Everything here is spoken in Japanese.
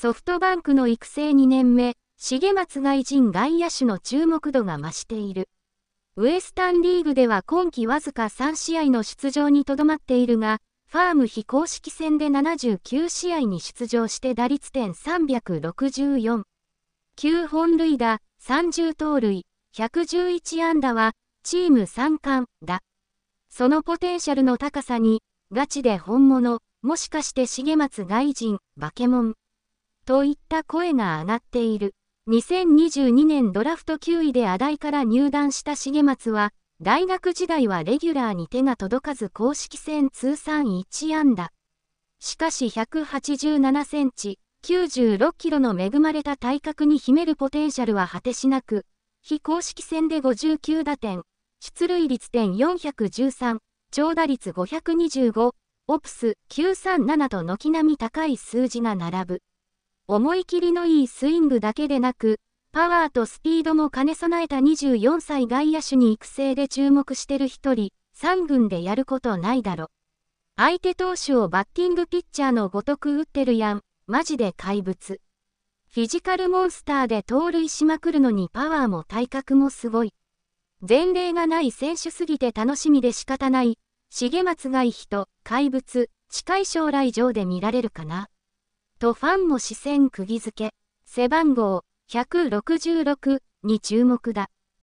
ソフトバンクの育成2年目、重松外人外野手の注目度が増している。ウエスタンリーグでは今季わずか3試合の出場にとどまっているが、ファーム非公式戦で79試合に出場して打率点364。9本塁打、30盗塁、111安打は、チーム3冠だ。そのポテンシャルの高さに、ガチで本物、もしかして重松外人、バケモン、といった声が上がっている。2022年ドラフト9位で阿大から入団した重松は、大学時代はレギュラーに手が届かず公式戦通算1安打。しかし187センチ、96キロの恵まれた体格に秘めるポテンシャルは果てしなく、非公式戦で59打点、出塁率点413、長打率525、オプス937と軒並み高い数字が並ぶ。思い切りのいいスイングだけでなく、パワーとスピードも兼ね備えた24歳外野手に育成で注目してる一人、3軍でやることないだろ。相手投手をバッティングピッチャーのごとく打ってるやん、マジで怪物。フィジカルモンスターで盗塁しまくるのにパワーも体格もすごい。前例がない選手すぎて楽しみで仕方ない、重松がい人、怪物、近い将来上で見られるかな。とファンも視線釘付け、背番号166に注目だ。